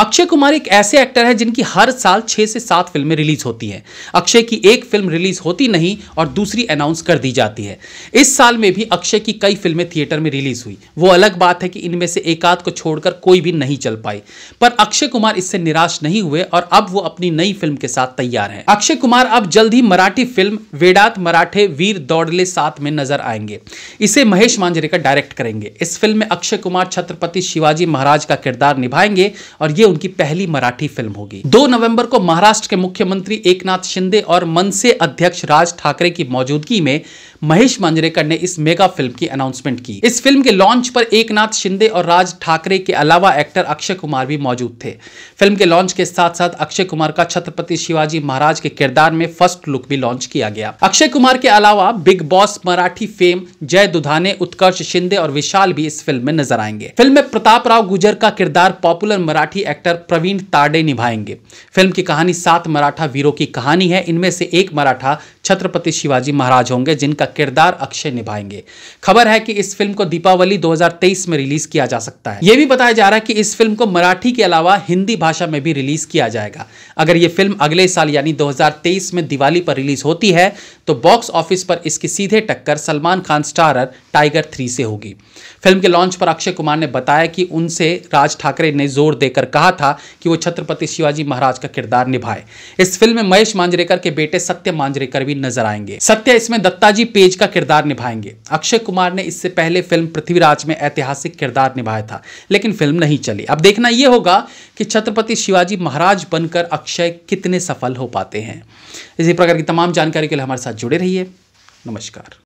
अक्षय कुमार एक ऐसे एक्टर है जिनकी हर साल छः से सात फिल्में रिलीज होती हैं अक्षय की एक फिल्म रिलीज होती नहीं और दूसरी अनाउंस कर दी जाती है इस साल में भी अक्षय की कई फिल्में थिएटर में रिलीज हुई वो अलग बात है कि इनमें से एकाध को छोड़कर कोई भी नहीं चल पाई पर अक्षय कुमार इससे निराश नहीं हुए और अब वो अपनी नई फिल्म के साथ तैयार है अक्षय कुमार अब जल्द ही मराठी फिल्म वेडात मराठे वीर दौड़ले साथ में नजर आएंगे इसे महेश मांजरेकर डायरेक्ट करेंगे इस फिल्म में अक्षय कुमार छत्रपति शिवाजी महाराज का किरदार निभाएंगे और ये उनकी पहली मराठी फिल्म होगी दो नवंबर को महाराष्ट्र के मुख्यमंत्री एकनाथ शिंदे और मनसे अध्यक्ष राज ठाकरे की मौजूदगी में महेश मांजरेकर ने इस मेगा फिल्म की अनाउंसमेंट की इस फिल्म के लॉन्च पर एकनाथ शिंदे और राज ठाकरे के अलावा एक्टर अक्षय कुमार भी मौजूद थे फिल्म के लॉन्च के साथ साथ अक्षय कुमार का छत्रपति शिवाजी महाराज के किरदार में फर्स्ट लुक भी लॉन्च किया गया अक्षय कुमार के अलावा बिग बॉस मराठी फेम जय दुधाने उत्कर्ष शिंदे और विशाल भी इस फिल्म में नजर आएंगे फिल्म में प्रताप राव गुजर का किरदार popular Marathi actor actor Pravin ताडे निभाएंगे फिल्म की कहानी सात मराठा वीरों की कहानी है इनमें से एक मराठा छत्रपति शिवाजी महाराज होंगे जिनका किरदार अक्षय निभाएंगे खबर है कि इस फिल्म को दीपावली 2023 में रिलीज किया जा सकता है यह भी बताया जा रहा है कि इस फिल्म को मराठी के अलावा हिंदी भाषा में भी रिलीज किया जाएगा अगर ये फिल्म अगले साल यानी 2023 में दिवाली पर रिलीज होती है तो बॉक्स ऑफिस पर इसकी सीधे टक्कर Salman Khan starrer Tiger three से होगी फिल्म के लॉन्च पर अक्षय कुमार ने बताया कि उनसे राज ठाकरे ने जोर देकर कहा था कि वो छत्रपति शिवाजी महाराज का किरदार निभाए इस फिल्म में महेश मांजरेकर के बेटे सत्य मांजरेकर भी नजर आएंगे सत्य इसमें जी पेज का किरदार निभाएंगे अक्षय कुमार ने इससे पहले फिल्म पृथ्वीराज में ऐतिहासिक किरदार निभाया था लेकिन फिल्म नहीं चली अब देखना यह होगा कि छत्रपति शिवाजी महाराज बनकर अक्षय कितने सफल हो पाते हैं इसी प्रकार की तमाम जानकारी के लिए हमारे साथ जुड़े रहिए नमस्कार